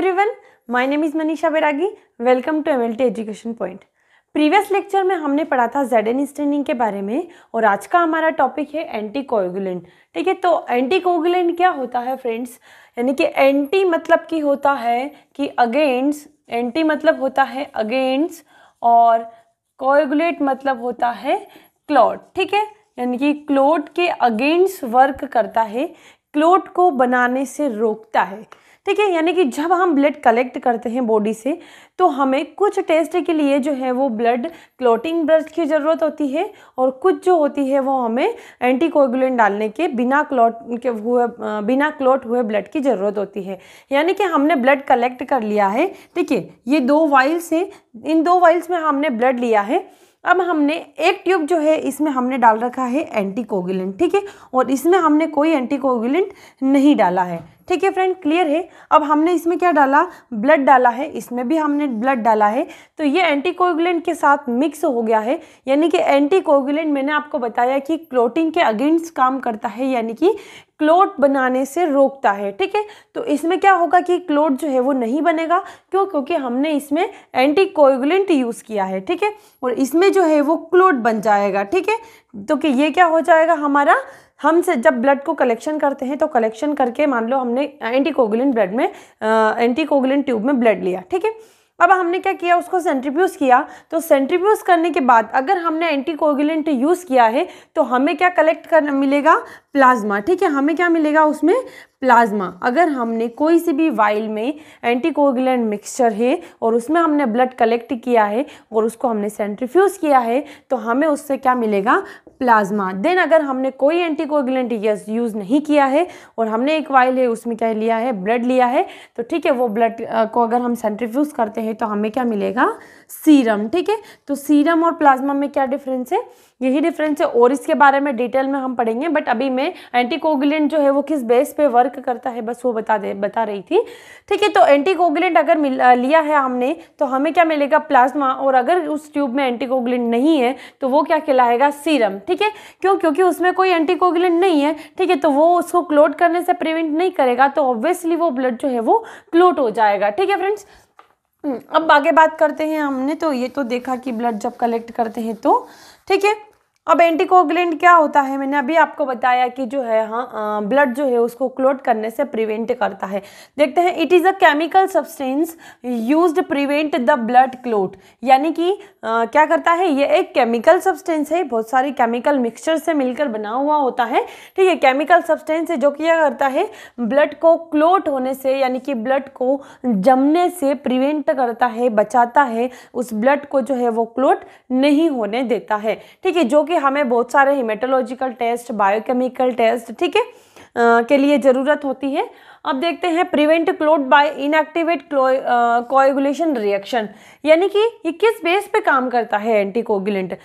everyone my name is Manisha Bairagi welcome to MLT education point previous lecture में हमने पढ़ा था जेड एन स्टेनिंग के बारे में और आज का हमारा टॉपिक है एंटी कोगुलेंट ठीक है तो एंटी कोगुलेंट क्या होता है फ्रेंड्स यानी कि एंटी मतलब की होता है कि अगेंस्ट एंटी मतलब होता है अगेंस्ट और कोगुलेट मतलब होता है क्लॉट ठीक है यानी कि क्लोट के अगेंस्ट वर्क करता है क्लोट को बनाने से रोकता है ठीक है यानी कि जब हम ब्लड कलेक्ट करते हैं बॉडी से तो हमें कुछ टेस्ट के लिए जो है वो ब्लड क्लोटिंग ब्लड की ज़रूरत होती है और कुछ जो होती है वो हमें एंटीकोगुलेंट डालने के बिना क्लॉट के हुए बिना क्लॉट हुए ब्लड की ज़रूरत होती है यानी कि हमने ब्लड कलेक्ट कर लिया है ठीक है ये दो वाइल्स हैं इन दो वाइल्स में हमने ब्लड लिया है अब हमने एक ट्यूब जो है इसमें हमने डाल रखा है एंटीकोगुलेंट ठीक है और इसमें हमने कोई एंटीकोगुलेंट नहीं डाला है ठीक है फ्रेंड क्लियर है अब हमने इसमें क्या डाला ब्लड डाला है इसमें भी हमने ब्लड डाला है तो ये एंटीकोगुलेंट के साथ मिक्स हो गया है यानी कि एंटीकोगुलेंट मैंने आपको बताया कि क्लोटिंग के अगेंस्ट काम करता है यानी कि क्लोट बनाने से रोकता है ठीक है तो इसमें क्या होगा कि क्लोट जो है वो नहीं बनेगा क्यों क्योंकि हमने इसमें एंटीकोगुलेंट यूज़ किया है ठीक है और इसमें जो है वो क्लोट बन जाएगा ठीक है तो कि ये क्या हो जाएगा हमारा हम से जब ब्लड को कलेक्शन करते हैं तो कलेक्शन करके मान लो हमने एंटीकोगुलिन ब्लड में एंटीकोगुलिन ट्यूब में ब्लड लिया ठीक है अब हमने क्या किया उसको सेंट्रीफ्यूज किया तो सेंट्रीफ्यूज करने के बाद अगर हमने एंटीकोगुलेंट यूज़ किया है तो हमें क्या कलेक्ट कर मिलेगा प्लाज्मा ठीक है हमें क्या मिलेगा उसमें प्लाज्मा अगर हमने कोई सी भी वाइल में एंटीकोगुलेंट मिक्सचर है और उसमें हमने ब्लड कलेक्ट किया है और उसको हमने सेंट्रीफ्यूज किया है तो हमें उससे क्या मिलेगा प्लाज्मा देन अगर हमने कोई एंटीकोगुलेंट यस यूज़ नहीं किया है और हमने एक वाइल है उसमें क्या लिया है ब्लड लिया है तो ठीक है वो ब्लड को अगर हम सेंट्रीफ्यूज करते हैं तो हमें क्या मिलेगा सीरम ठीक है तो सीरम और प्लाज्मा में क्या डिफरेंस है यही डिफरेंस है और इसके बारे में डिटेल में हम पढ़ेंगे बट अभी मैं एंटीकोगुलेंट जो है वो किस बेस पे वर्क करता है बस वो बता दे बता रही थी ठीक है तो एंटीकोगुलेंट अगर मिल, लिया है हमने तो हमें क्या मिलेगा प्लाज्मा और अगर उस ट्यूब में एंटीकोगुलेंट नहीं है तो वो क्या खिलाएगा सीरम ठीक है क्यों क्योंकि उसमें कोई एंटीकोगुलेंट नहीं है ठीक है तो वो उसको क्लोट करने से प्रिवेंट नहीं करेगा तो ऑब्वियसली वो ब्लड जो है वो क्लोट हो जाएगा ठीक है फ्रेंड्स हम्म, अब आगे बात करते हैं हमने तो ये तो देखा कि ब्लड जब कलेक्ट करते हैं तो ठीक है अब एंटीकोगुलेंट क्या होता है मैंने अभी आपको बताया कि जो है हाँ ब्लड जो है उसको क्लोट करने से प्रिवेंट करता है देखते हैं it is a chemical substance use prevent the blood clot यानी कि क्या करता है ये एक केमिकल सब्सटेंस है बहुत सारी केमिकल मिक्सचर से मिलकर बना हुआ होता है ठीक है केमिकल सब्सटेंस है जो क्या करता है ब्लड को क्लोट होने से यानी कि ब्लड को जमने से प्रिवेंट करता है बचाता है उस ब्लड को जो है वो क्लोट नहीं होने देता है ठीक है जो कि हमें बहुत सारे हिमेटोलॉजिकल टेस्ट बायोकेमिकल टेस्ट ठीक है के लिए ज़रूरत होती है अब देखते हैं prevent clot by inactivate coagulation reaction यानी कि ये किस बेस पे काम करता है एंटीकोगुलेंट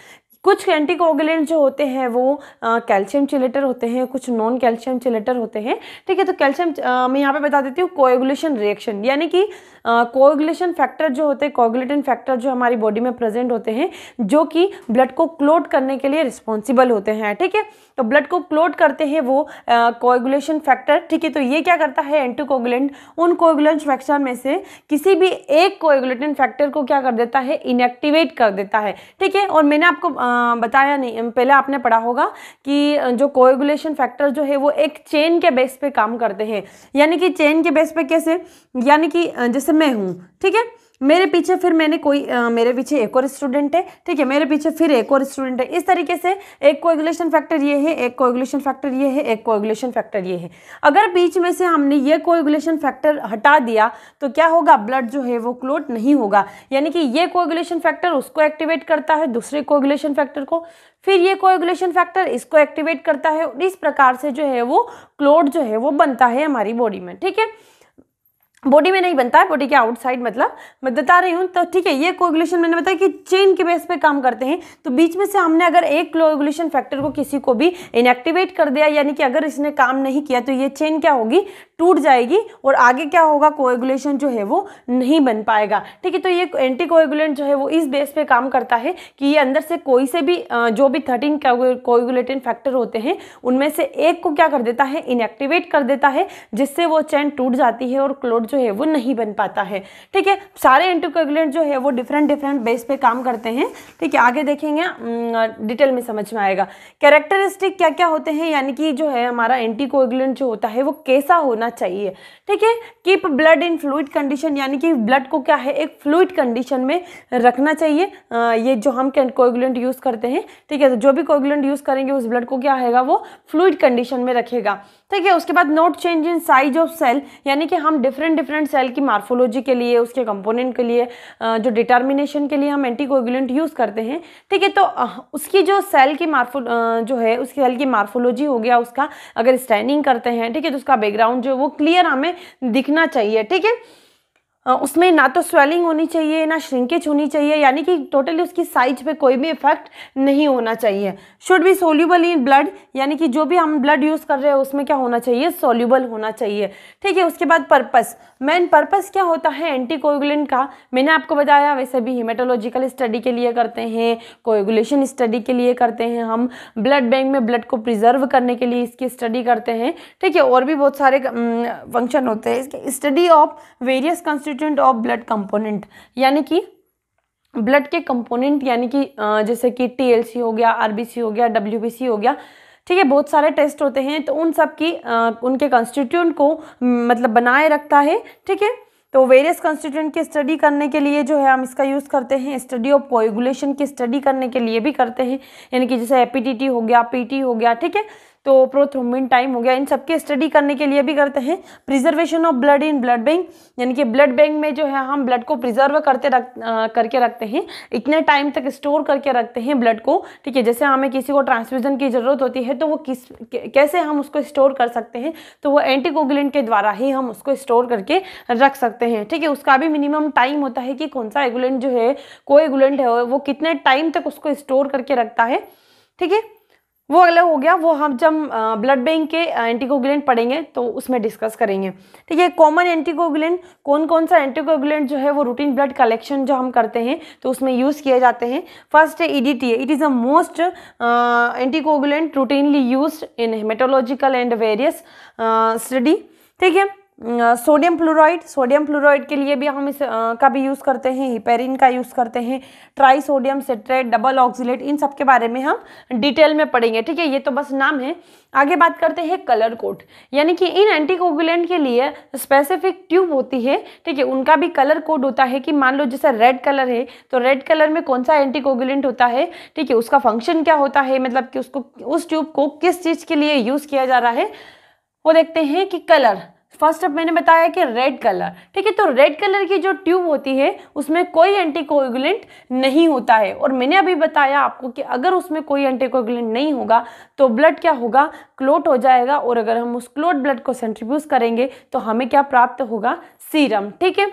कुछ एंटीकोगुलेंट जो होते हैं वो कैल्शियम चिलेटर होते हैं कुछ नॉन कैल्शियम चिलेटर होते हैं ठीक है तो कैल्शियम मैं यहाँ पे बता देती हूँ कोएगुलेशन रिएक्शन यानी कि कोगुलेशन फैक्टर जो होते हैं कोगुलेटन फैक्टर जो हमारी बॉडी में प्रेजेंट होते हैं जो कि ब्लड को क्लोट करने के लिए रिस्पॉन्सिबल होते हैं ठीक है तो ब्लड को क्लोट करते हैं वो कोगुलेशन फैक्टर ठीक है तो ये क्या करता है एंटीकोगुलेंट उन कोगुलेंट फैक्टर में से किसी भी एक कोगुलेटन फैक्टर को क्या कर देता है इनएक्टिवेट कर देता है ठीक है और मैंने आपको आ, बताया नहीं पहले आपने पढ़ा होगा कि जो कोएगुलेशन फैक्टर जो है वो एक चेन के बेस पे काम करते हैं यानी कि चेन के बेस पे कैसे यानी कि जैसे में हूँ ठीक है मेरे पीछे फिर मैंने कोई आ, मेरे पीछे एक और स्टूडेंट है ठीक है मेरे पीछे फिर एक और स्टूडेंट है इस तरीके से एक कोएगुलेशन फैक्टर ये है एक कोएगुलेशन फैक्टर ये है एक कोएगुलेशन फैक्टर ये है अगर बीच में से हमने ये कोएगुलेशन फैक्टर हटा दिया तो क्या होगा ब्लड जो है वो क्लोट नहीं होगा यानी कि ये कोएगुलेशन फैक्टर उसको एक्टिवेट करता है दूसरे कोएगुलेशन फैक्टर को फिर ये कोएगुलेशन फैक्टर इसको एक्टिवेट करता है और इस प्रकार से जो है वो क्लोट जो है वो बनता है हमारी बॉडी में ठीक है बॉडी में नहीं बनता है बॉडी के आउटसाइड मतलब मैं बता रही हूँ तो ठीक है ये कोगुलेशन मैंने बताया कि चेन के बेस पे काम करते हैं तो बीच में से हमने अगर एक कोगुलेशन फैक्टर को किसी को भी इनएक्टिवेट कर दिया यानी कि अगर इसने काम नहीं किया तो ये चेन क्या होगी टूट जाएगी और आगे क्या होगा कोएगुलेशन जो है वो नहीं बन पाएगा ठीक है तो ये एंटी कोएगुलेंट जो है वो इस बेस पे काम करता है कि ये अंदर से कोई से भी जो भी थर्टीन कोएगुलेटिंग फैक्टर होते हैं उनमें से एक को क्या कर देता है इनएक्टिवेट कर देता है जिससे वो चैन टूट जाती है और क्लोड जो है वो नहीं बन पाता है ठीक है सारे एंटी कोएगुलेंट जो है वो डिफरेंट डिफरेंट बेस पे काम करते हैं ठीक है आगे देखेंगे डिटेल में समझ में आएगा कैरेक्टरिस्टिक क्या क्या होते हैं यानी कि जो है हमारा एंटी कोएगुलेंट जो होता है वो कैसा होना होना चाहिए ठीक है keep blood in fluid condition यानी कि ब्लड को क्या है एक फ्लूड कंडीशन में रखना चाहिए आ, ये जो हम कोगुलेंट यूज़ करते हैं ठीक है तो जो भी कोगुलेंट यूज़ करेंगे उस ब्लड को क्या आएगा वो फ्लूड कंडीशन में रखेगा ठीक है उसके बाद not change in size of cell यानी कि हम डिफरेंट डिफरेंट सेल की मार्फोलॉजी के लिए उसके कंपोनेंट के लिए जो डिटर्मिनेशन के लिए हम एंटीकोगुलेंट यूज़ करते हैं ठीक है तो उसकी जो सेल की मार्फो जो है उसकी सेल की मार्फोलॉजी हो गया उसका अगर स्टैनिंग करते हैं ठीक है तो उसका बैकग्राउंड जो वो क्लियर हमें दिखना चाहिए ठीक है उसमें ना तो स्वेलिंग होनी चाहिए ना श्रिंकेज होनी चाहिए यानी कि टोटली उसकी साइज पे कोई भी इफेक्ट नहीं होना चाहिए should be soluble in blood यानी कि जो भी हम ब्लड यूज़ कर रहे हैं उसमें क्या होना चाहिए सोल्यूबल होना चाहिए ठीक है उसके बाद पर्पस मेन पर्पस क्या होता है कोगुलेंट का मैंने आपको बताया वैसे भी हिमेटोलॉजिकल स्टडी के लिए करते हैं कोगुलेशन स्टडी के लिए करते हैं हम ब्लड बैंक में ब्लड को प्रिजर्व करने के लिए इसकी स्टडी करते हैं ठीक है और भी बहुत सारे फंक्शन होते हैं study of various constit constituent of blood component यानी कि ब्लड के कंपोनेंट यानी कि जैसे कि टीएलसी हो गया आरबीसी हो गया डब्ल्यूबीसी हो गया ठीक है बहुत सारे टेस्ट होते हैं तो उन सब की उनके कॉन्स्टिट्यूंट को मतलब बनाए रखता है ठीक है तो वेरियस कॉन्स्टिट्यूंट की स्टडी करने के लिए जो है हम इसका यूज़ करते हैं स्टडी ऑफ कोएगुलेशन की स्टडी करने के लिए भी करते हैं यानी कि जैसे एपीटीटी हो गया पीटी हो गया ठीक है तो प्रोथ्रोमिन टाइम हो गया इन सब के स्टडी करने के लिए भी करते हैं preservation of blood in blood bank यानी कि ब्लड बैंक में जो है हम ब्लड को प्रिजर्व करते रख करके रखते हैं इतने टाइम तक स्टोर करके रखते हैं ब्लड को ठीक है जैसे हमें किसी को ट्रांसफ्यूजन की ज़रूरत होती है तो वो किस कैसे हम उसको स्टोर कर सकते हैं तो वो एंटीकोगुलेंट के द्वारा ही हम उसको स्टोर करके रख सकते हैं ठीक है उसका भी मिनिमम टाइम होता है कि कौन सा एगुलेंट जो है कोई एगुलेंट है वो कितने टाइम तक उसको स्टोर करके रखता है ठीक है वो अलग हो गया वो हम जब ब्लड बैंक के एंटीकोगुलेंट पढ़ेंगे तो उसमें डिस्कस करेंगे ठीक है कॉमन एंटीकोगुलेंट कौन कौन सा एंटीकोगुलेंट जो है वो रूटीन ब्लड कलेक्शन जो हम करते हैं तो उसमें यूज़ किए जाते हैं फर्स्ट है EDT it is a most anticoagulant routinely use in haematological and various study ठीक है सोडियम फ्लोराइड सोडियम फ्लोराइड के लिए भी हम इस का भी यूज़ करते हैं हिपेरिन का यूज़ करते हैं tri sodium citrate double oxalate इन सब के बारे में हम डिटेल में पढ़ेंगे ठीक है ये तो बस नाम है आगे बात करते हैं कलर कोड यानी कि इन एंटीकोगुलेंट के लिए स्पेसिफिक ट्यूब होती है ठीक है उनका भी कलर कोड होता है कि मान लो जैसे रेड कलर है तो रेड कलर में कौन सा एंटीकोगुलेंट होता है ठीक है उसका फंक्शन क्या होता है मतलब कि उसको उस ट्यूब को किस चीज़ के लिए यूज़ किया जा रहा है वो देखते हैं कि कलर फर्स्ट अब मैंने बताया कि रेड कलर ठीक है तो रेड कलर की जो ट्यूब होती है उसमें कोई एंटीकोगुलेंट नहीं होता है और मैंने अभी बताया आपको कि अगर उसमें कोई एंटीकोगुलेंट नहीं होगा तो ब्लड क्या होगा क्लोट हो जाएगा और अगर हम उस क्लोट ब्लड को सेंट्रीब्यूज करेंगे तो हमें क्या प्राप्त होगा सीरम ठीक है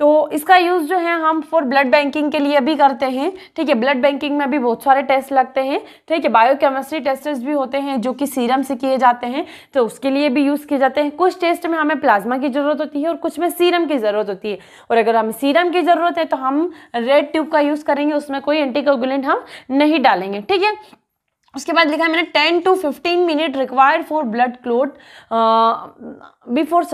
तो इसका यूज़ जो है हम फॉर ब्लड बैंकिंग के लिए भी करते हैं ठीक है ब्लड बैंकिंग में भी बहुत सारे टेस्ट लगते हैं ठीक है बायोकेमिस्ट्री टेस्ट भी होते हैं जो कि सीरम से किए जाते हैं तो उसके लिए भी यूज़ किए जाते हैं कुछ टेस्ट में हमें प्लाज्मा की ज़रूरत होती है और कुछ में सीरम की ज़रूरत होती है और अगर हमें सीरम की ज़रूरत है तो हम रेड ट्यूब का यूज़ करेंगे उसमें कोई एंटीकोगुलेंट हम नहीं डालेंगे ठीक है उसके बाद लिखा है मैंने ten to fifteen minute required for blood clot before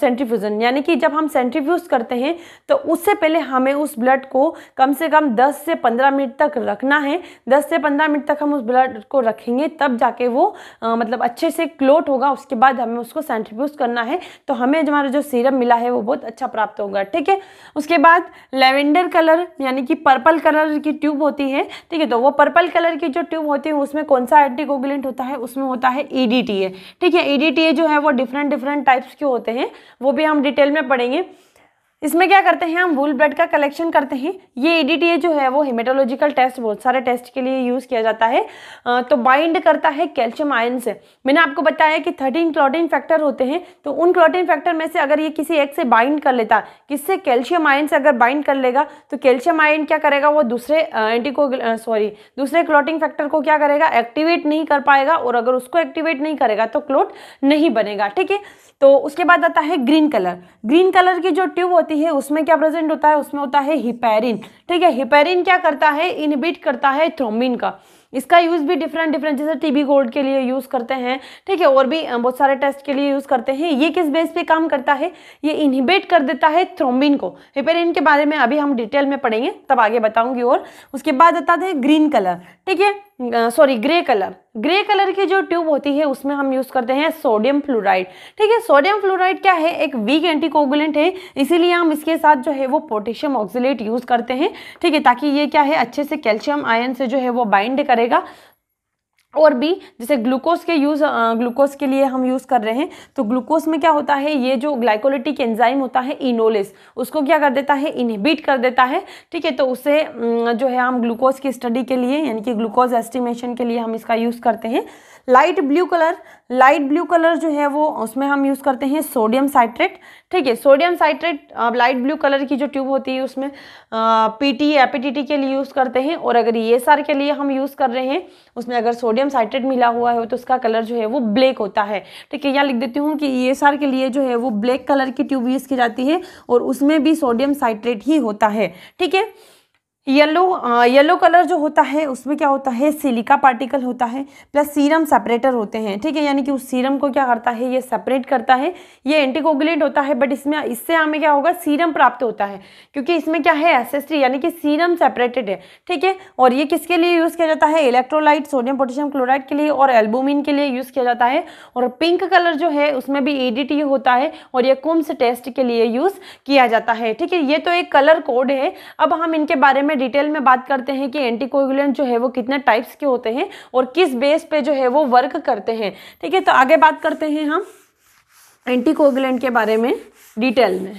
centrifugation यानी कि जब हम सेंट्रीफ्यूज करते हैं तो उससे पहले हमें उस ब्लड को कम से कम 10 से 15 मिनट तक रखना है 10 से 15 मिनट तक हम उस ब्लड को रखेंगे तब जाके वो आ, uh, मतलब अच्छे से क्लोट होगा उसके बाद हमें उसको सेंट्रीफ्यूज करना है तो हमें हमारा जो सीरम मिला है वो बहुत अच्छा प्राप्त होगा ठीक है उसके बाद लेवेंडर कलर यानी कि पर्पल कलर की ट्यूब होती है ठीक है तो वो पर्पल कलर की जो ट्यूब होती है उसमें कौन सा एंटीकोगुलेंट होता है उसमें होता है ईडीटीए e ठीक है ईडीटीए e जो है वो डिफरेंट डिफरेंट टाइप्स के होते हैं वो भी हम डिटेल में पढ़ेंगे इसमें क्या करते हैं हम वुल ब्लड का कलेक्शन करते हैं ये ई e जो है वो हिमेटोलॉजिकल टेस्ट बहुत सारे टेस्ट के लिए यूज़ किया जाता है तो बाइंड करता है कैल्शियम आयन से मैंने आपको बताया कि थर्टीन क्लोटीन फैक्टर होते हैं तो उन क्लोटीन फैक्टर में से अगर ये किसी एक से बाइंड कर लेता किससे कैल्शियम आयन से अगर बाइंड कर लेगा तो कैल्शियम आयन क्या करेगा वो दूसरे एंटीको सॉरी दूसरे क्लोटिंग फैक्टर को क्या करेगा एक्टिवेट नहीं कर पाएगा और अगर उसको एक्टिवेट नहीं करेगा तो क्लोट नहीं बनेगा ठीक है तो उसके बाद आता है ग्रीन कलर ग्रीन कलर की जो ट्यूब होती होती है उसमें क्या प्रेजेंट होता है उसमें होता है हिपेरिन ठीक है हिपेरिन क्या करता है इनबिट करता है थ्रोमिन का इसका यूज़ भी डिफरेंट डिफरेंट जैसे टीबी गोल्ड के लिए यूज़ करते हैं ठीक है और भी बहुत सारे टेस्ट के लिए यूज़ करते हैं ये किस बेस पे काम करता है ये इनहिबिट कर देता है थ्रोम्बिन को हिपेरिन के बारे में अभी हम डिटेल में पढ़ेंगे तब आगे बताऊंगी और उसके बाद बताते हैं ग्रीन कलर ठीक है sorry grey colour grey colour की जो ट्यूब होती है उसमें हम यूज़ करते हैं सोडियम फ्लोराइड ठीक है सोडियम फ्लोराइड क्या है एक वीक एंटीकोगुलेंट है इसीलिए हम इसके साथ जो है वो पोटेशियम ऑक्सीलेट यूज़ करते हैं ठीक है ताकि ये क्या है अच्छे से कैल्शियम आयन से जो है वो बाइंड करेगा और भी जैसे ग्लूकोज के यूज़ ग्लूकोज के लिए हम यूज़ कर रहे हैं तो ग्लूकोज में क्या होता है ये जो ग्लाइकोलिटिक एंजाइम होता है इनोलिस उसको क्या कर देता है इनहिबिट कर देता है ठीक है तो उसे जो है हम ग्लूकोज की स्टडी के लिए यानी कि ग्लूकोज एस्टिमेशन के लिए हम इसका यूज़ करते हैं light blue colour light blue colour जो है वो उसमें हम यूज़ करते हैं सोडियम साइट्रेट ठीक है sodium citrate light blue colour की जो ट्यूब होती है उसमें पीटी टी पीटीटी के लिए यूज़ करते हैं और अगर ई के लिए हम यूज़ कर रहे हैं उसमें अगर सोडियम साइट्रेट मिला हुआ है तो उसका कलर जो है वो ब्लैक होता है ठीक है यहाँ लिख देती हूँ कि ई के लिए जो है वो ब्लैक कलर की ट्यूब यूज़ की जाती है और उसमें भी सोडियम साइट्रेट ही होता है ठीक है येलो येलो कलर जो होता है उसमें क्या होता है सिलिका पार्टिकल होता है प्लस सीरम सेपरेटर होते हैं ठीक है यानी कि उस सीरम को क्या करता है ये सेपरेट करता है ये एंटीकोगुलेट होता है बट इसमें इससे हमें क्या होगा सीरम प्राप्त होता है क्योंकि इसमें क्या है एस यानी कि सीरम सेपरेटेड है ठीक है और ये किसके लिए यूज़ किया जाता है इलेक्ट्रोलाइट सोडियम पोटेशियम क्लोराइड के लिए और एल्बोमिन के लिए यूज़ किया जाता है और पिंक कलर जो है उसमें भी ए होता है और ये कुम्स टेस्ट के लिए यूज़ किया जाता है ठीक है ये तो एक कलर कोड है अब हम इनके बारे में में डिटेल में बात करते हैं कि एंटीकोगुलेंट जो है वो कितने टाइप्स के होते हैं और किस बेस पे जो है वो वर्क करते हैं ठीक है तो आगे बात करते हैं हम एंटीकोगुलेंट के बारे में डिटेल में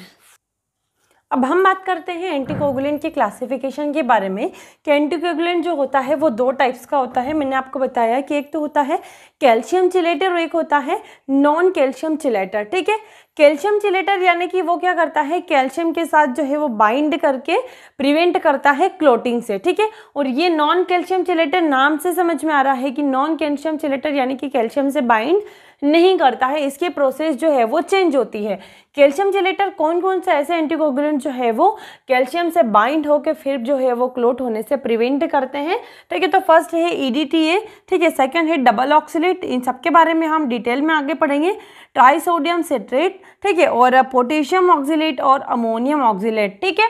अब हम बात करते हैं एंटीकोगुलेंट के क्लासिफिकेशन के बारे में कि एंटीकोगुलेंट जो होता है वो दो टाइप्स का होता है मैंने आपको बताया कि एक तो होता है कैल्शियम चिलेटर और एक होता है नॉन कैल्शियम चिलेटर ठीक है कैल्शियम चिलेटर यानी कि वो क्या करता है कैल्शियम के साथ जो है वो बाइंड करके प्रिवेंट करता है क्लोटिंग से ठीक है और ये नॉन कैल्शियम चिलेटर नाम से समझ में आ रहा है कि नॉन कैल्शियम चिलेटर यानी कि कैल्शियम से बाइंड नहीं करता है इसके प्रोसेस जो है वो चेंज होती है कैल्शियम चिलेटर कौन कौन से ऐसे एंटीकोगुलेंट जो है वो कैल्शियम से बाइंड होकर फिर जो है वो क्लोट होने से प्रिवेंट करते हैं तो तो e ठीक है तो फर्स्ट है ईडीटीए ठीक है सेकंड है डबल ऑक्सीलेट इन सब के बारे में हम डिटेल में आगे पढ़ेंगे ट्राइसोडियम सिट्रेट ठीक है और पोटेशियम ऑक्सीट और अमोनियम ऑक्सीट ठीक है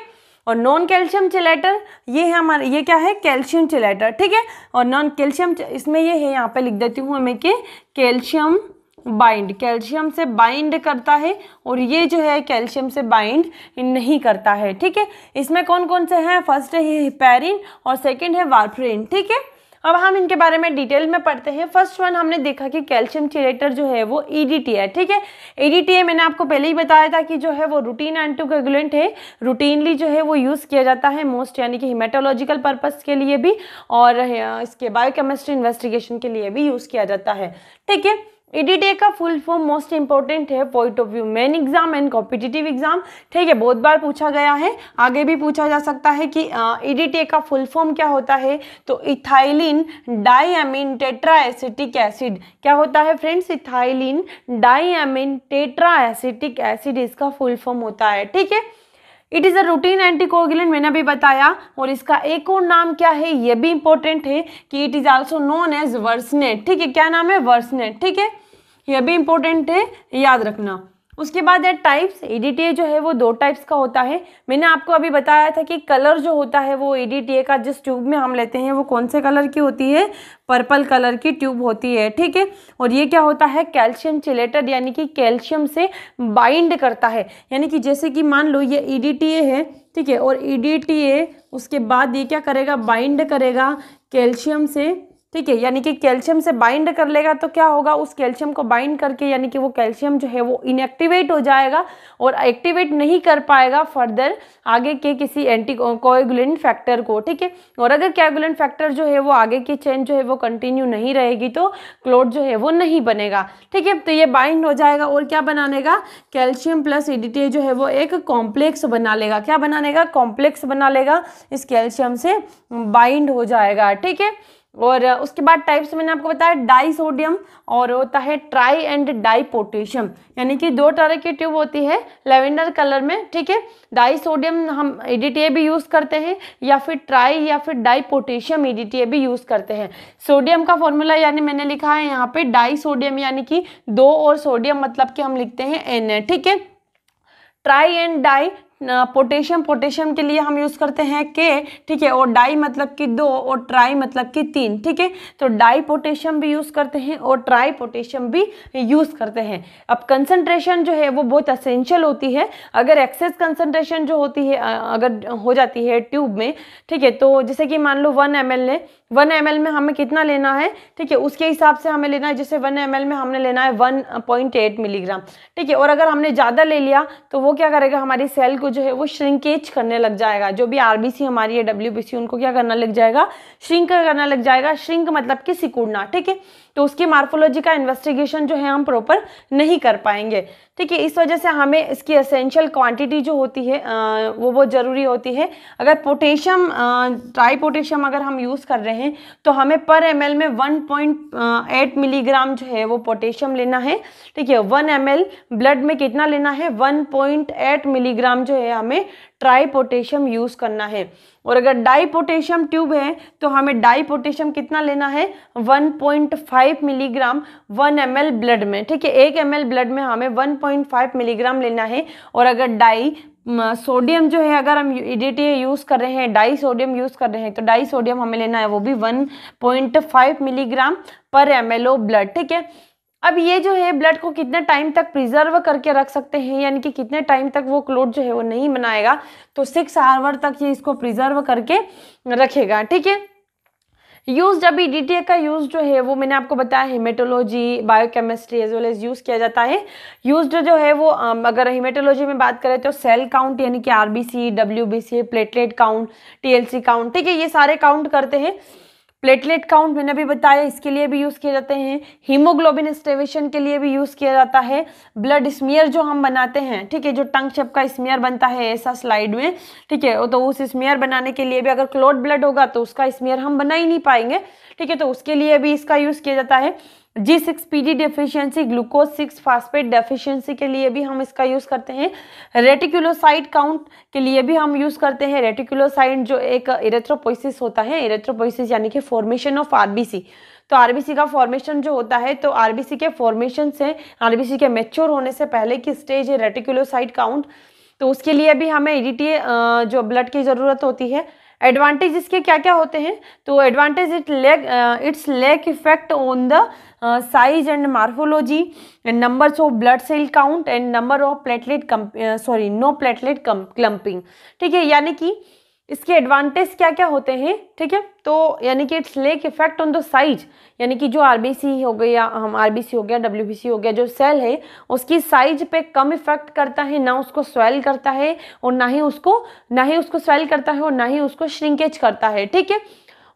और नॉन कैल्शियम चिलेटर ये है हमारा ये क्या है कैल्शियम चिलेटर ठीक है और नॉन कैल्शियम इसमें ये है यहाँ पे लिख देती हूँ हमें कि कैल्शियम बाइंड कैल्शियम से बाइंड करता है और ये जो है कैल्शियम से बाइंड नहीं करता है ठीक है इसमें कौन कौन से हैं फर्स्ट है हिपेरिन और सेकंड है वार्फरिन ठीक है अब हम इनके बारे में डिटेल में पढ़ते हैं फर्स्ट वन हमने देखा कि कैल्शियम चिलेटर जो है वो ईडीटी e है ठीक है ईडीटी e मैंने आपको पहले ही बताया था कि जो है वो रूटीन एंटीकोगुलेंट है रूटीनली जो है वो यूज़ किया जाता है मोस्ट यानी कि हिमेटोलॉजिकल पर्पज़ के लिए भी और हाँ, इसके बायोकेमिस्ट्री इन्वेस्टिगेशन के लिए भी यूज़ किया जाता है ठीक है ईडीटीए का फुल फॉर्म मोस्ट इंपॉर्टेंट है point of view main exam and competitive exam ठीक है बहुत बार पूछा गया है आगे भी पूछा जा सकता है कि ईडीटीए का फुल फॉर्म क्या होता है तो ethylene diamine tetra acetic acid क्या होता है friends ethylene diamine tetra acetic acid इसका फुल फॉर्म होता है ठीक है it is a routine anticoagulant मैंने अभी बताया और इसका एक और नाम क्या है ये भी इंपॉर्टेंट है कि it is also known as versenate ठीक है क्या नाम है वर्सनेट ठीक है ये भी इंपॉर्टेंट है याद रखना उसके बाद है टाइप्स ई जो है वो दो टाइप्स का होता है मैंने आपको अभी बताया था कि कलर जो होता है वो ई का जिस ट्यूब में हम लेते हैं वो कौन से कलर की होती है पर्पल कलर की ट्यूब होती है ठीक है और ये क्या होता है कैल्शियम चिलेटेड यानी कि कैल्शियम से बाइंड करता है यानी कि जैसे कि मान लो ये ई है ठीक है और ई उसके बाद ये क्या करेगा बाइंड करेगा कैल्शियम से ठीक है यानी कि कैल्शियम से बाइंड कर लेगा तो क्या होगा उस कैल्शियम को बाइंड करके यानी कि वो कैल्शियम जो है वो इनएक्टिवेट हो जाएगा और एक्टिवेट नहीं कर पाएगा फर्दर आगे के किसी एंटी कोएगुलिन फैक्टर को ठीक है और अगर कैगुलिन फैक्टर जो है वो आगे की चेन जो है वो कंटिन्यू नहीं रहेगी तो क्लोट जो है वो नहीं बनेगा ठीक है तो ये बाइंड हो जाएगा और क्या बनानेगा कैल्शियम प्लस ई जो है वो एक कॉम्प्लेक्स बना लेगा क्या बनानेगा कॉम्प्लेक्स बना लेगा इस कैल्शियम से बाइंड हो जाएगा ठीक है और उसके बाद टाइप्स मैंने आपको बताया डाई सोडियम और होता है ट्राई एंड डाई पोटेशियम यानी कि दो तरह की ट्यूब होती है लेवेंडर कलर में ठीक है डाई सोडियम हम एडीटीए e भी यूज़ करते हैं या फिर ट्राई या फिर डाई पोटेशियम एडीटीए भी यूज़ करते हैं सोडियम का फॉर्मूला यानी मैंने लिखा है यहाँ पे डाई सोडियम यानी कि दो और सोडियम मतलब कि हम लिखते हैं एन ठीक है tri and di potassium potassium के लिए हम यूज़ करते हैं के ठीक है और डाई मतलब कि दो और ट्राई मतलब कि तीन ठीक है तो डाई पोटेशियम भी यूज़ करते हैं और ट्राई पोटेशियम भी यूज़ करते हैं अब कंसनट्रेशन जो है वो बहुत असेंशियल होती है अगर एक्सेस कंसनट्रेशन जो होती है अगर हो जाती है ट्यूब में ठीक है तो जैसे कि मान लो वन एम एल ने वन एम में हमें कितना लेना है ठीक है उसके हिसाब से हमें लेना है जैसे वन एम में हमने लेना है वन पॉइंट एट मिलीग्राम ठीक है और अगर हमने ज़्यादा ले लिया तो वो क्या करेगा हमारी सेल को जो है वो श्रिंकेज करने लग जाएगा जो भी आर हमारी है डब्ल्यू उनको क्या करना लग जाएगा श्रिंक करना लग जाएगा श्रिंक मतलब कि सिकुड़ना ठीक है तो उसकी मार्फोलॉजी का इन्वेस्टिगेशन जो है हम प्रॉपर नहीं कर पाएंगे ठीक है इस वजह से हमें इसकी असेंशियल क्वांटिटी जो होती है वो बहुत ज़रूरी होती है अगर पोटेशियम ट्राई पोटेशियम अगर हम यूज़ कर रहे हैं तो हमें पर एम में वन मिलीग्राम जो है वो पोटेशियम लेना है ठीक है वन एम ब्लड में कितना लेना है वन मिलीग्राम जो है हमें ट्राई पोटेशियम यूज़ करना है और अगर डाई पोटेशियम ट्यूब है तो हमें डाई पोटेशियम कितना लेना है 1.5 मिलीग्राम 1 एम ब्लड में ठीक है एक एम ब्लड में हमें 1.5 मिलीग्राम लेना है और अगर डाई सोडियम जो है अगर हम ई यूज़ कर रहे हैं डाई सोडियम यूज़ कर रहे हैं तो डाई सोडियम हमें लेना है वो भी 1.5 मिलीग्राम पर एम ब्लड ठीक है अब ये जो है ब्लड को कितने टाइम तक प्रिजर्व करके रख सकते हैं यानी कि कितने टाइम तक वो क्लोट जो है वो नहीं बनाएगा तो सिक्स आवर तक ये इसको प्रिजर्व करके रखेगा ठीक है यूज़ जब ई डी का यूज़ जो है वो मैंने आपको बताया haematology biochemistry as well as use किया जाता है यूज जो जो है वो अगर हीमेटोलॉजी में बात करें तो सेल काउंट यानी कि RBC C platelet count TLC count ठीक है ये सारे काउंट करते हैं प्लेटलेट काउंट मैंने भी बताया इसके लिए भी यूज़ किए जाते हैं हीमोग्लोबिन स्टेवेशन के लिए भी यूज़ किया जाता है ब्लड स्मियर जो हम बनाते हैं ठीक है जो टंग शेप का स्मियर बनता है ऐसा स्लाइड में ठीक है तो उस स्मियर बनाने के लिए भी अगर क्लोड ब्लड होगा तो उसका स्मियर हम बना ही नहीं पाएंगे ठीक है तो उसके लिए भी इसका यूज़ किया जाता है G six P D deficiency glucose six phosphate deficiency के लिए भी हम इसका यूज़ करते हैं रेटिकुलोसाइड काउंट के लिए भी हम यूज़ करते हैं रेटिकुलोसाइड जो एक इरेथ्रोपोइसिस होता है इरेथ्रोपोइसिस यानी कि फॉर्मेशन ऑफ आरबीसी तो आरबीसी का फॉर्मेशन जो होता है तो आरबीसी के फॉर्मेशन से आरबीसी के मेच्योर होने से पहले की स्टेज है रेटिकुलोसाइड काउंट तो उसके लिए भी हमें ई जो ब्लड की ज़रूरत होती है एडवांटेज इसके क्या क्या होते हैं तो advantage it lack its lack effect on the size and morphology and number of blood cell count and number of platelet कम सॉरी नो प्लेटलेट क्लम्पिंग ठीक है यानी कि इसके एडवांटेज क्या क्या होते हैं ठीक है तो यानी कि its lack effect on the size यानी कि जो आरबीसी हो गया हम आरबीसी हो गया डब्ल्यूबीसी हो गया जो सेल है उसकी साइज पे कम इफेक्ट करता है ना उसको स्वेल करता है और ना ही उसको ना ही उसको स्वेल करता है और ना ही उसको श्रिंकेज करता है ठीक है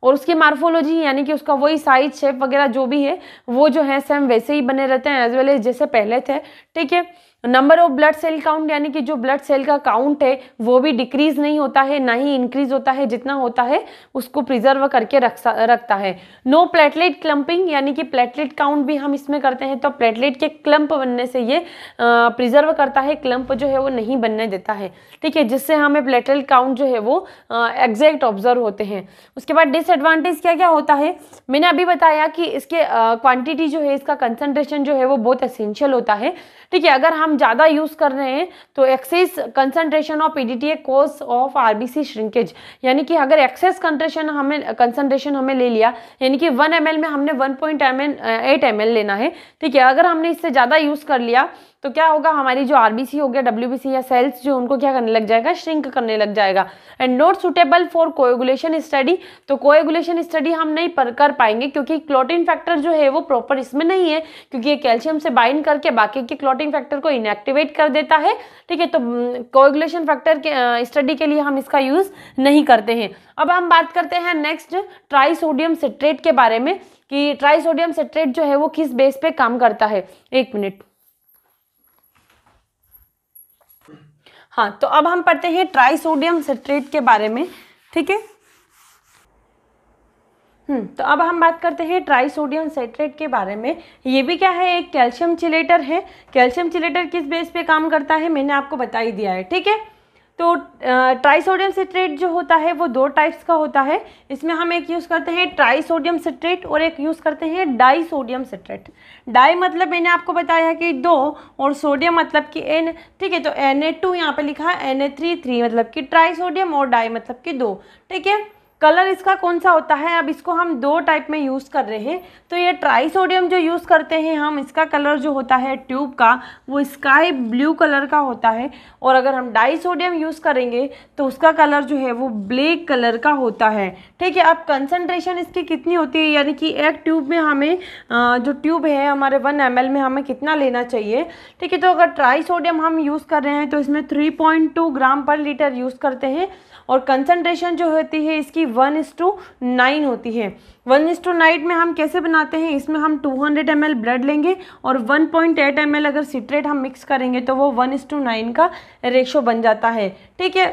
और उसकी मार्फोलॉजी यानी कि उसका वही साइज शेप वगैरह जो भी है वो जो है सेम वैसे ही बने रहते हैं एज वेल एज जैसे पहले थे ठीक है number of blood cell count यानी कि जो ब्लड सेल का काउंट है वो भी डिक्रीज नहीं होता है ना ही इंक्रीज होता है जितना होता है उसको प्रिजर्व करके रख रखता है नो प्लेटलेट क्लम्पिंग यानी कि प्लेटलेट काउंट भी हम इसमें करते हैं तो प्लेटलेट के क्लम्प बनने से ये प्रिजर्व करता है क्लम्प जो है वो नहीं बनने देता है ठीक है जिससे हमें प्लेटलेट काउंट जो है वो एग्जैक्ट ऑब्जर्व होते हैं उसके बाद डिसएडवांटेज क्या क्या होता है मैंने अभी बताया कि इसके क्वांटिटी जो है इसका कंसनट्रेशन जो है वो बहुत असेंशियल होता है ठीक है अगर हम ज़्यादा यूज़ कर रहे हैं तो excess concentration of PDTA course of RBC shrinkage यानी कि अगर एक्सेस कंट्रेशन हमें कंसनट्रेशन हमें ले लिया यानी कि वन एम में हमने वन पॉइंट एम लेना है ठीक है अगर हमने इससे ज़्यादा यूज़ कर लिया तो क्या होगा हमारी जो आर हो गया डब्ल्यू या सेल्स जो उनको क्या करने लग जाएगा श्रिंक करने लग जाएगा and not suitable for coagulation study तो कोएगुलेशन स्टडी हम नहीं पर कर पाएंगे क्योंकि क्लोटिन फैक्टर जो है वो प्रॉपर इसमें नहीं है क्योंकि ये कैल्शियम से बाइंड करके बाकी के क्लोटिन फैक्टर को इनएक्टिवेट कर देता है ठीक है तो कोएगुलेशन फैक्टर के स्टडी के लिए हम इसका यूज़ नहीं करते हैं अब हम बात करते हैं नेक्स्ट ट्राइसोडियम सिट्रेट के बारे में कि ट्राइसोडियम सिट्रेट जो है वो किस बेस पे काम करता है एक मिनट हाँ तो अब हम पढ़ते हैं ट्राइसोडियम सिट्रेट के बारे में ठीक है हम्म तो अब हम बात करते हैं ट्राइसोडियम सेट्रेट के बारे में ये भी क्या है एक कैल्शियम चिलेटर है कैल्शियम चिलेटर किस बेस पे काम करता है मैंने आपको बता ही दिया है ठीक है तो ट्राइसोडियम सिट्रेट जो होता है वो दो टाइप्स का होता है इसमें हम एक यूज़ करते हैं ट्राइसोडियम सिट्रेट और एक यूज़ करते हैं डाई सोडियम सिट्रेट डाई मतलब मैंने आपको बताया कि दो और सोडियम मतलब कि एन ठीक है तो एन ए टू यहाँ पर लिखा है एन ए थ्री थ्री मतलब कि ट्राइसोडियम और डाई मतलब कि दो ठीक है कलर इसका कौन सा होता है अब इसको हम दो टाइप में यूज़ कर रहे हैं तो ये ट्राइसोडियम जो यूज़ करते हैं हम इसका कलर जो होता है ट्यूब का वो स्काई ब्लू कलर का होता है और अगर हम डाइसोडियम यूज़ करेंगे तो उसका कलर जो है वो ब्लैक कलर का होता है ठीक है अब कंसनट्रेशन इसकी कितनी होती है यानी कि एक ट्यूब में हमें जो ट्यूब है हमारे वन एम में हमें कितना लेना चाहिए ठीक है तो अगर ट्राई हम यूज़ कर रहे हैं तो इसमें थ्री ग्राम पर लीटर यूज़ करते हैं और कंसनट्रेशन जो होती है इसकी वन इस टू नाइन होती है वन इस टू नाइन में हम कैसे बनाते हैं इसमें हम two hundred M L blood लेंगे और one point eight M L अगर सिट्रेट हम मिक्स करेंगे तो वो वन इस टू नाइन का रेशो बन जाता है ठीक है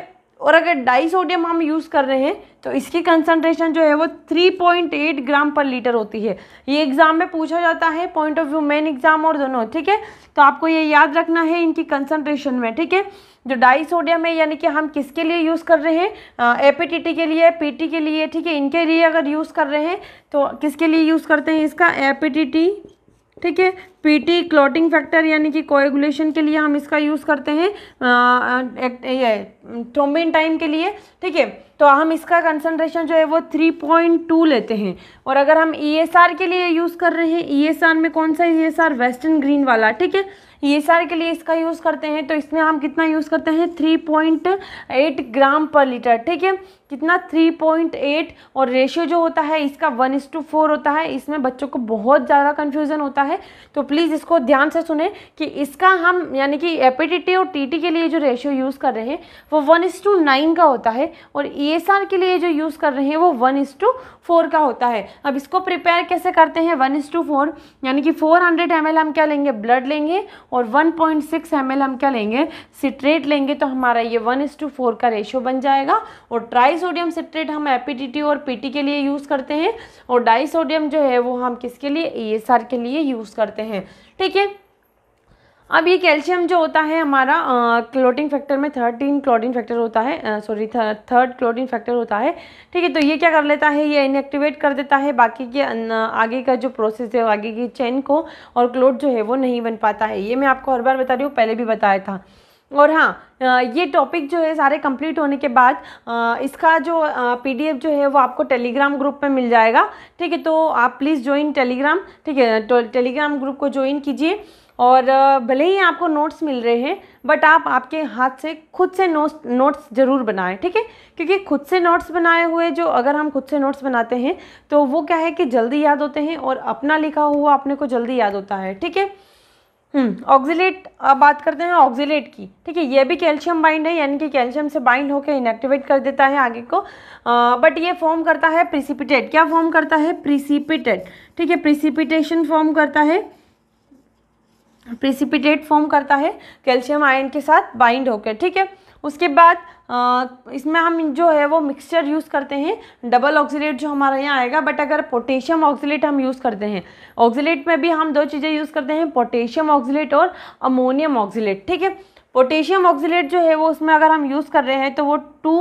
और अगर डाई सोडियम हम यूज़ कर रहे हैं तो इसकी कंसनट्रेशन जो है वो 3.8 ग्राम पर लीटर होती है ये एग्ज़ाम में पूछा जाता है point of view main exam और दोनों ठीक है तो आपको ये याद रखना है इनकी कंसनट्रेशन में ठीक है जो डाई सोडियम है यानी कि हम किसके लिए यूज़ कर रहे हैं एपीटीटी के लिए पीटी के लिए ठीक है इनके लिए अगर यूज़ कर रहे हैं तो किसके लिए यूज़ करते हैं इसका एपीटीटी ठीक है पीटी क्लॉटिंग फैक्टर यानी कि कोएगुलेशन के लिए हम इसका यूज़ करते हैं ये थ्रोम्बिन टाइम के लिए ठीक है तो हम इसका कंसनट्रेशन जो है वो 3.2 लेते हैं और अगर हम ईएसआर e के लिए यूज़ कर रहे हैं ईएसआर e में कौन सा ईएसआर वेस्टर्न ग्रीन वाला ठीक है ईएसआर e के लिए इसका यूज़ करते हैं तो इसमें हम कितना यूज़ करते हैं 3.8 ग्राम पर लीटर ठीक है कितना 3.8 और रेशियो जो होता है इसका वन इस टू फोर होता है इसमें बच्चों को बहुत ज़्यादा कन्फ्यूज़न होता है तो प्लीज़ इसको ध्यान से सुने कि इसका हम यानी कि एपीटीटी और टीटी के लिए जो रेशियो यूज़ कर रहे हैं वो वन इज टू नाइन का होता है और ईएसआर e के लिए जो यूज़ कर रहे हैं वो वन इज टू फोर का होता है अब इसको प्रिपेयर कैसे करते हैं वन इज टू फोर यानी कि फोर हंड्रेड एम हम क्या लेंगे ब्लड लेंगे और वन पॉइंट सिक्स एम हम क्या लेंगे सिट्रेट लेंगे तो हमारा ये वन टू फोर का रेशियो बन जाएगा और ट्राइसोडियम सिट्रेट हम एपीटीटी और पी के लिए यूज़ करते हैं और डाइसोडियम जो है वो हम किसके लिए ई e के लिए यूज़ करते हैं हैं ठीक है अब ये कैल्शियम जो होता है हमारा क्लोटिंग फैक्टर में थर्टीन क्लोटिन फैक्टर होता है सॉरी थर्ड क्लोटिन फैक्टर होता है ठीक है तो ये क्या कर लेता है ये इनएक्टिवेट कर देता है बाकी के आगे का जो प्रोसेस है आगे की चेन को और क्लोट जो है वो नहीं बन पाता है ये मैं आपको हर बार बता रही हूँ पहले भी बताया था और हाँ ये टॉपिक जो है सारे कंप्लीट होने के बाद इसका जो पीडीएफ जो है वो आपको टेलीग्राम ग्रुप में मिल जाएगा ठीक है तो आप प्लीज़ ज्वाइन टेलीग्राम ठीक है तो टेलीग्राम ग्रुप को ज्वाइन कीजिए और भले ही आपको नोट्स मिल रहे हैं बट आप आपके हाथ से खुद से नोट्स नोट्स ज़रूर बनाएं ठीक है क्योंकि खुद से नोट्स बनाए हुए जो अगर हम खुद से नोट्स बनाते हैं तो वो क्या है कि जल्दी याद होते हैं और अपना लिखा हुआ अपने को जल्दी याद होता है ठीक है ऑक्जिलेट हम्म, अब बात करते हैं ऑक्जिलेट की ठीक है ये भी कैल्शियम बाइंड है यानी कि कैल्शियम से बाइंड होकर इनएक्टिवेट कर देता है आगे को आ, बट ये फॉर्म करता है प्रिसिपिटेट क्या फॉर्म करता है प्रिसिपिटेट ठीक है प्रिसिपिटेशन फॉर्म करता है प्रिसिपिटेट फॉर्म करता है कैल्शियम आयन के साथ बाइंड होकर ठीक है उसके बाद इसमें हम जो है वो मिक्सचर यूज़ करते हैं डबल ऑक्सीलेट जो हमारे यहाँ आएगा बट अगर पोटेशियम ऑक्सीलेट हम यूज़ करते हैं ऑक्सीलेट में भी हम दो चीज़ें यूज़ करते हैं पोटेशियम ऑक्सीलेट और अमोनियम ऑक्सीलेट ठीक है पोटेशियम ऑक्सीलेट जो है वो उसमें अगर हम यूज़ कर रहे हैं तो वो two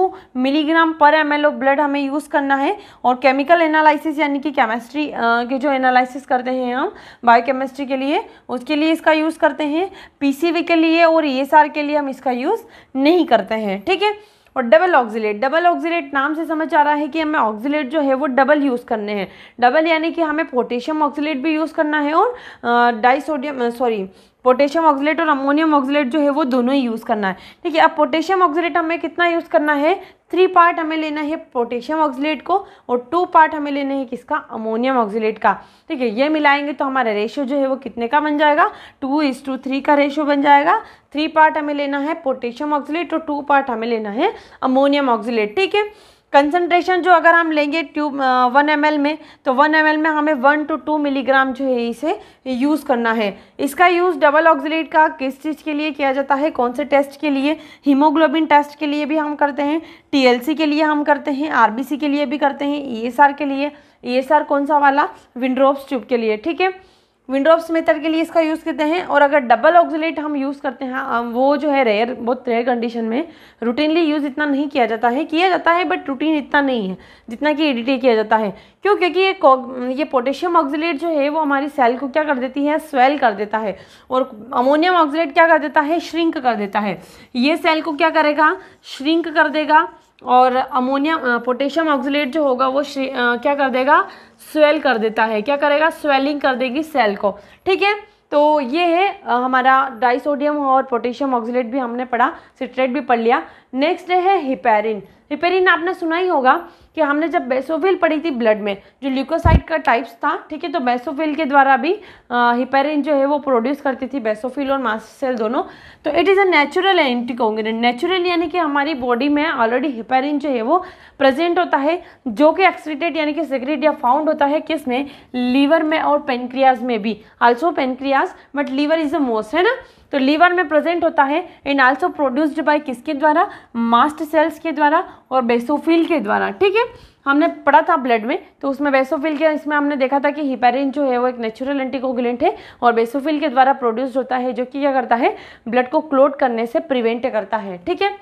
milligram per M L of blood हमें यूज़ करना है और केमिकल एनालिसिस यानी कि केमिस्ट्री के जो एनालिसिस करते हैं हम बायोकेमिस्ट्री के लिए उसके लिए इसका यूज़ करते हैं पीसीवी के लिए और ईएसआर e के लिए हम इसका यूज़ नहीं करते हैं ठीक है और डबल ऑक्सीलेट डबल ऑक्सीलेट नाम से समझ आ रहा है कि हमें ऑक्सीलेट जो है वो डबल यूज़ करने हैं डबल यानी कि हमें पोटेशियम ऑक्सीलेट भी यूज़ करना है और डाइसोडियम सॉरी पोटेशियम ऑक्सीट और अमोनियम ऑक्सीट जो है वो दोनों ही यूज़ करना है ठीक है अब पोटेशियम ऑक्सीट हमें कितना यूज़ करना है थ्री पार्ट हमें लेना है पोटेशियम ऑक्सीट को और टू पार्ट हमें लेना है किसका अमोनियम ऑक्सीट का ठीक है ये मिलाएंगे तो हमारा रेशियो जो है वो कितने का बन जाएगा टू इज टू थ्री का रेशियो बन जाएगा थ्री पार्ट हमें लेना है पोटेशियम ऑक्सीट और टू पार्ट हमें लेना है अमोनियम ऑक्सीट ठीक है कंसनट्रेशन जो अगर हम लेंगे ट्यूब वन एम में तो वन एम में हमें वन टू टू मिलीग्राम जो है इसे यूज़ करना है इसका यूज़ डबल ऑक्जिलेट का किस चीज़ के लिए किया जाता है कौन से टेस्ट के लिए हीमोग्लोबिन टेस्ट के लिए भी हम करते हैं टी के लिए हम करते हैं आर के लिए भी करते हैं ई e के लिए ई e कौन सा वाला विंड्रोप्स ट्यूब के लिए ठीक है विंड्रॉप्स मेथड के लिए इसका यूज़ करते हैं और अगर डबल ऑक्सीट हम यूज़ करते हैं वो जो है रेयर बहुत रेयर कंडीशन में रूटीनली यूज़ इतना नहीं किया जाता है किया जाता है बट रूटीन इतना नहीं है जितना कि एडिटे किया जाता है क्यों क्योंकि ये ये पोटेशियम ऑक्सीट जो है वो हमारी सेल को क्या कर देती है स्वेल कर देता है और अमोनियम ऑक्सीट क्या कर देता है श्रिंक कर देता है ये सेल को क्या करेगा श्रिंक कर देगा और अमोनियम पोटेशियम ऑक्सीट जो होगा वो आ, क्या कर देगा स्वेल कर देता है क्या करेगा स्वेलिंग कर देगी सेल को ठीक है तो ये है आ, हमारा डाइसोडियम और पोटेशियम ऑक्सीट भी हमने पढ़ा सिट्रेट भी पढ़ लिया नेक्स्ट है हिपेरिन हिपेरिन आपने सुना ही होगा कि हमने जब बेसोफिल पढ़ी थी ब्लड में जो ल्यूकोसाइट का टाइप्स था ठीक है तो बेसोफिल के द्वारा भी हिपेरिन जो है वो प्रोड्यूस करती थी बेसोफिल और मास्ट सेल दोनों तो it is a natural anticoagulant natural यानी कि हमारी बॉडी में ऑलरेडी हिपेरिन जो है वो प्रेजेंट होता है जो कि एक्सीडेड यानी कि सिगरेट या फाउंड होता है किस में लीवर में और पेनक्रियाज में भी also pancreas but liver is a most है ना तो लीवर में प्रेजेंट होता है एंड आल्सो प्रोड्यूस्ड बाय किसके द्वारा मास्ट सेल्स के द्वारा और बेसोफिल के द्वारा ठीक है हमने पढ़ा था ब्लड में तो उसमें बेसोफिल के इसमें हमने देखा था कि हिपेरिन जो है वो एक नेचुरल एंटीकोगुलेंट है और बेसोफिल के द्वारा प्रोड्यूस्ड होता है जो कि क्या करता है ब्लड को क्लोट करने से प्रिवेंट करता है ठीक है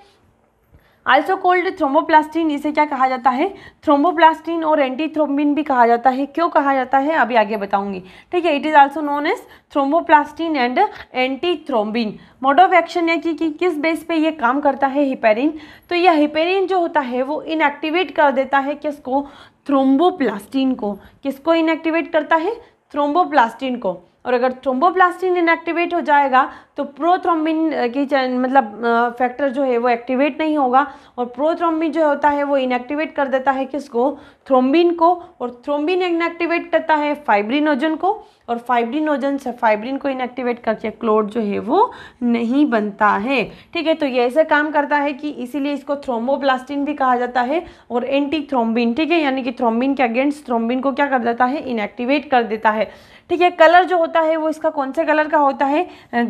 आल्सो कोल्ड थ्रोमोप्लास्टीन इसे क्या कहा जाता है थ्रोमोप्लास्टिन और एंटीथ्रोम्बिन भी कहा जाता है क्यों कहा जाता है अभी आगे बताऊंगी ठीक है it is also known as thromboplastin and antithrombin mode of action है कि, कि किस बेस पे ये काम करता है हिपेरिन तो यह हिपेरिन जो होता है वो इनएक्टिवेट कर देता है किसको थ्रोम्बोप्लास्टिन को किसको इनएक्टिवेट करता है थ्रोम्बोप्लास्टिन को और अगर थ्रोम्बोप्लास्टिन इनएक्टिवेट हो जाएगा तो प्रोथ्रोम्बिन की मतलब फैक्टर जो है वो एक्टिवेट नहीं होगा और प्रोथ्रोम्बिन जो होता है वो इनएक्टिवेट कर देता है किसको थ्रोम्बिन को और थ्रोम्बिन इनएक्टिवेट करता है फाइब्रिनोजन को और फाइब्रिनोजन से फाइब्रिन को इनएक्टिवेट करके क्लोड जो है वो नहीं बनता है ठीक है तो ये ऐसा काम करता है कि इसीलिए इसको थ्रोम्बोब्लास्टिन भी कहा जाता है और एंटी थ्रोम्बिन ठीक है यानी कि थ्रोम्बिन के अगेंस्ट थ्रोम्बिन को क्या कर देता है इनएक्टिवेट कर देता है ठीक है कलर जो होता है वो इसका कौन से कलर का होता है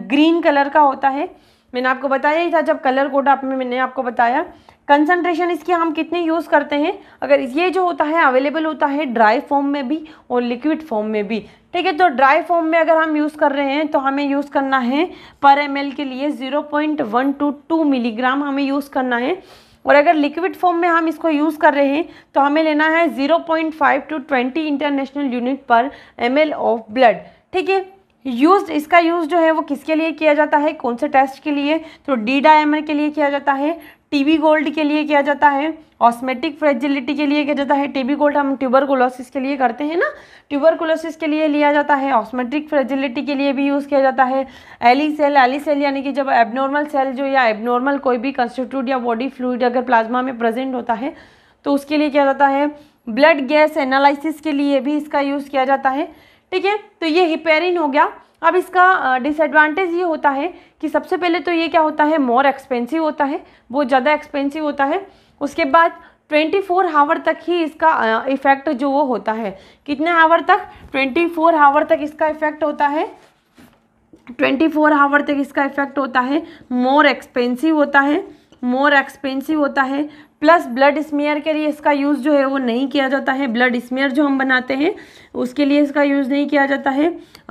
ग्रीन ग्रीन कलर का होता है मैंने आपको बताया ही था जब कलर कोड आप में मैंने आपको बताया कंसनट्रेशन इसकी हम कितने यूज़ करते हैं अगर ये जो होता है अवेलेबल होता है ड्राई फॉर्म में भी और लिक्विड फॉर्म में भी ठीक है तो ड्राई फॉर्म में अगर हम यूज़ कर रहे हैं तो हमें यूज़ करना है पर एम के लिए zero point one two two milligram हमें यूज़ करना है और अगर लिक्विड फॉर्म में हम इसको यूज़ कर रहे हैं तो हमें लेना है zero point five to twenty international unit per M of blood ठीक है यूज इसका यूज़ जो है वो किसके लिए किया जाता है कौन से टेस्ट के लिए तो डी डायमर के लिए किया जाता है टीबी गोल्ड के लिए किया जाता है ऑस्मेटिक फ्रेजिलिटी के लिए किया जाता है टीबी गोल्ड हम ट्यूबरकुलोसिस के लिए करते हैं ना ट्यूबरकुलोसिस के लिए लिया जाता है ऑस्मेटिक फ्रेजिलिटी के लिए भी यूज़ किया जाता है एली सेल एली सेल यानी कि जब एबनॉर्मल सेल जो या एबनॉर्मल कोई भी कंस्टिट्यूट या बॉडी फ्लूड अगर प्लाज्मा में प्रेजेंट होता है तो उसके लिए किया जाता है ब्लड गैस एनालिसिस के लिए भी इसका यूज़ किया जाता है ठीक है तो ये हिपेरिन हो गया अब इसका डिसएडवांटेज ये होता है कि सबसे पहले तो ये क्या होता है मोर एक्सपेंसिव होता है बहुत ज़्यादा एक्सपेंसिव होता है उसके बाद 24 फोर हावर तक ही इसका इफ़ेक्ट जो वो होता है कितने हावर तक 24 फोर हावर तक इसका इफ़ेक्ट होता है 24 फोर हावर तक इसका इफ़ेक्ट होता है मोर एक्सपेंसिव होता है मोर एक्सपेंसिव होता है प्लस ब्लड स्मेयर के लिए इसका यूज़ जो है वो नहीं किया जाता है ब्लड स्मेयर जो हम बनाते हैं उसके लिए इसका यूज़ नहीं किया जाता है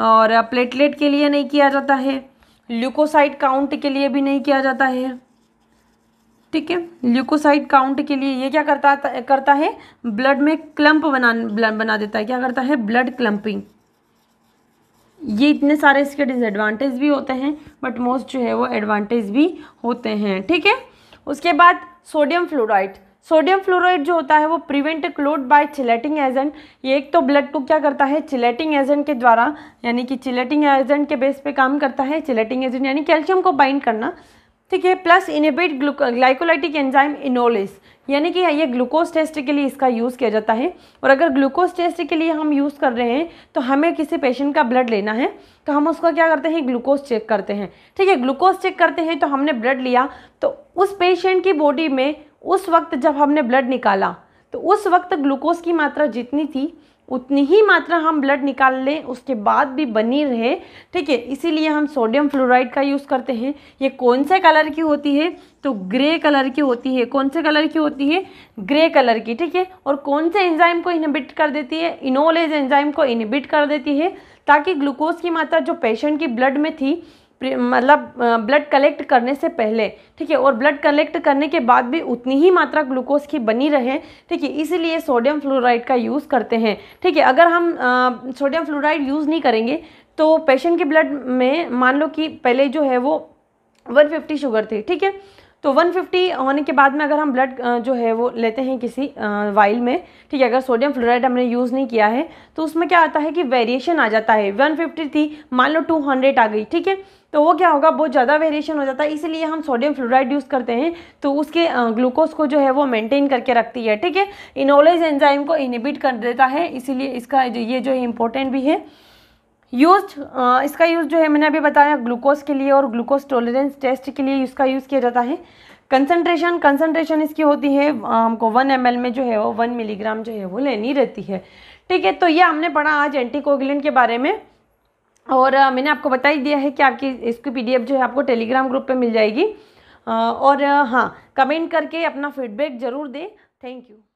और प्लेटलेट के लिए नहीं किया जाता है ल्यूकोसाइड काउंट के लिए भी नहीं किया जाता है ठीक है ल्यूकोसाइड काउंट के लिए ये क्या करता करता है ब्लड में क्लम्प बना बना देता है क्या करता है ब्लड क्लम्पिंग ये इतने सारे इसके डिसएडवांटेज भी होते हैं बट मोस्ट जो है वो एडवांटेज भी होते हैं ठीक है उसके बाद सोडियम फ्लोराइड सोडियम फ्लोराइड जो होता है वो prevent clot by chelating agent ये एक तो ब्लड को क्या करता है चिलेटिंग एजेंट के द्वारा यानी कि चिलेटिंग एजेंट के बेस पे काम करता है चिलेटिंग एजेंट यानी कैल्शियम को बाइंड करना ठीक है plus glu glycolytic enzyme enolase यानी कि ये ग्लूकोज टेस्ट के लिए इसका यूज़ किया जाता है और अगर ग्लूकोज टेस्ट के लिए हम यूज़ कर रहे हैं तो हमें किसी पेशेंट का ब्लड लेना है तो हम उसका क्या करते हैं ग्लूकोज चेक करते हैं ठीक है ग्लूकोज चेक करते हैं तो हमने ब्लड लिया तो उस पेशेंट की बॉडी में उस वक्त जब हमने ब्लड निकाला तो उस वक्त ग्लूकोज की मात्रा जितनी थी उतनी ही मात्रा हम ब्लड निकाल लें उसके बाद भी बनी रहे ठीक है इसीलिए हम सोडियम फ्लोराइड का यूज़ करते हैं ये कौन से कलर की होती है तो ग्रे कलर की होती है कौन से कलर की होती है ग्रे कलर की ठीक है और कौन से एंजाइम को इनहिबिट कर देती है इनोलेज एंजाइम को इनहिबिट कर देती है ताकि ग्लूकोज की मात्रा जो पेशेंट की ब्लड में थी मतलब ब्लड कलेक्ट करने से पहले ठीक है और ब्लड कलेक्ट करने के बाद भी उतनी ही मात्रा ग्लूकोज की बनी रहे ठीक है इसीलिए सोडियम फ्लोराइड का यूज़ करते हैं ठीक है अगर हम सोडियम फ्लोराइड यूज़ नहीं करेंगे तो पेशेंट के ब्लड में मान लो कि पहले जो है वो 150 शुगर थी ठीक है तो 150 होने के बाद में अगर हम ब्लड जो है वो लेते हैं किसी वाइल में ठीक है अगर सोडियम फ्लोराइड हमने यूज़ नहीं किया है तो उसमें क्या आता है कि वेरिएशन आ जाता है 150 थी मान लो 200 आ गई ठीक है तो वो क्या होगा बहुत ज़्यादा वेरिएशन हो जाता है इसीलिए हम सोडियम फ्लोराइड यूज़ करते हैं तो उसके ग्लूकोज को जो है वो मेनटेन करके रखती है ठीक है इनोलेज एंजाइम को इनिबिट कर देता है इसीलिए इसका ये जो है इम्पोर्टेंट भी है यूज इसका यूज़ जो है मैंने अभी बताया ग्लूकोज के लिए और ग्लूकोज टॉलरेंस टेस्ट के लिए इसका यूज़ किया जाता है कंसनट्रेशन कंसनट्रेशन इसकी होती है हमको वन एम में जो है वो वन मिलीग्राम जो है वो लेनी रहती है ठीक है तो ये हमने पढ़ा आज एंटीकोगुलेंट के बारे में और आ, मैंने आपको बता ही दिया है कि आपकी इसकी पी जो है आपको टेलीग्राम ग्रुप पर मिल जाएगी आ, और हाँ कमेंट करके अपना फीडबैक ज़रूर दें थैंक यू